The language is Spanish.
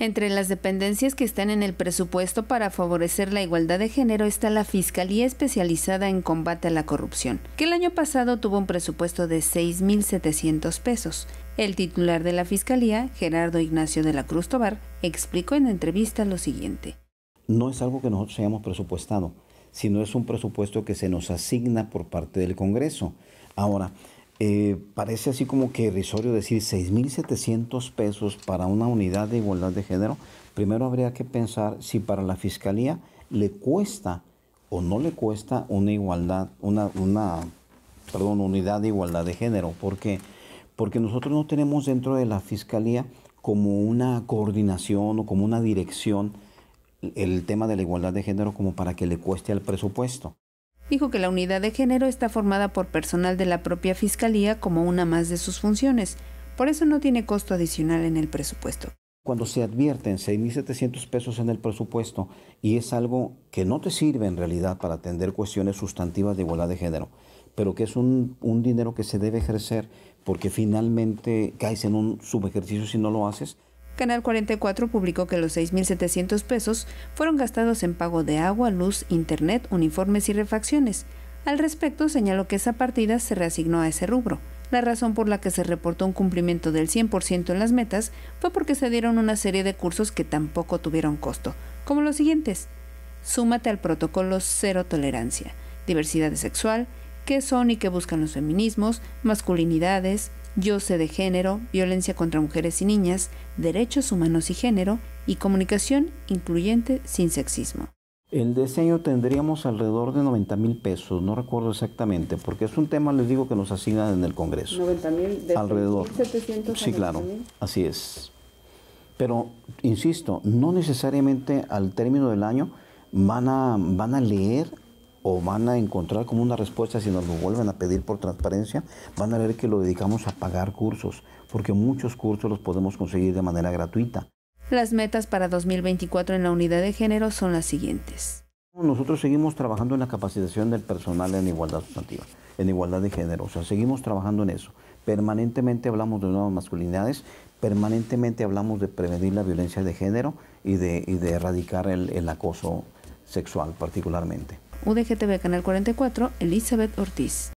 Entre las dependencias que están en el presupuesto para favorecer la igualdad de género está la Fiscalía Especializada en Combate a la Corrupción, que el año pasado tuvo un presupuesto de 6.700 pesos. El titular de la Fiscalía, Gerardo Ignacio de la Cruz Tobar, explicó en entrevista lo siguiente. No es algo que nosotros hayamos presupuestado, sino es un presupuesto que se nos asigna por parte del Congreso. Ahora, eh, parece así como que irrisorio decir 6.700 pesos para una unidad de igualdad de género. Primero habría que pensar si para la fiscalía le cuesta o no le cuesta una igualdad, una, una unidad de igualdad de género. porque Porque nosotros no tenemos dentro de la fiscalía como una coordinación o como una dirección el tema de la igualdad de género como para que le cueste al presupuesto dijo que la unidad de género está formada por personal de la propia Fiscalía como una más de sus funciones, por eso no tiene costo adicional en el presupuesto. Cuando se advierten 6.700 pesos en el presupuesto y es algo que no te sirve en realidad para atender cuestiones sustantivas de igualdad de género, pero que es un, un dinero que se debe ejercer porque finalmente caes en un subejercicio si no lo haces, Canal 44 publicó que los 6.700 pesos fueron gastados en pago de agua, luz, internet, uniformes y refacciones. Al respecto, señaló que esa partida se reasignó a ese rubro. La razón por la que se reportó un cumplimiento del 100% en las metas fue porque se dieron una serie de cursos que tampoco tuvieron costo, como los siguientes. Súmate al protocolo Cero Tolerancia, Diversidad Sexual, qué son y qué buscan los feminismos, masculinidades, yo sé de género, violencia contra mujeres y niñas, derechos humanos y género y comunicación incluyente sin sexismo. El de año tendríamos alrededor de 90 mil pesos, no recuerdo exactamente, porque es un tema, les digo, que nos asignan en el Congreso. 90 mil, alrededor. 700 sí, claro, así es. Pero, insisto, no necesariamente al término del año van a, van a leer o van a encontrar como una respuesta si nos lo vuelven a pedir por transparencia, van a ver que lo dedicamos a pagar cursos, porque muchos cursos los podemos conseguir de manera gratuita. Las metas para 2024 en la unidad de género son las siguientes. Nosotros seguimos trabajando en la capacitación del personal en igualdad sustantiva, en igualdad de género, o sea, seguimos trabajando en eso. Permanentemente hablamos de nuevas masculinidades, permanentemente hablamos de prevenir la violencia de género y de, erradicar el acoso sexual particularmente. UDGTV Canal 44, Elizabeth Ortiz.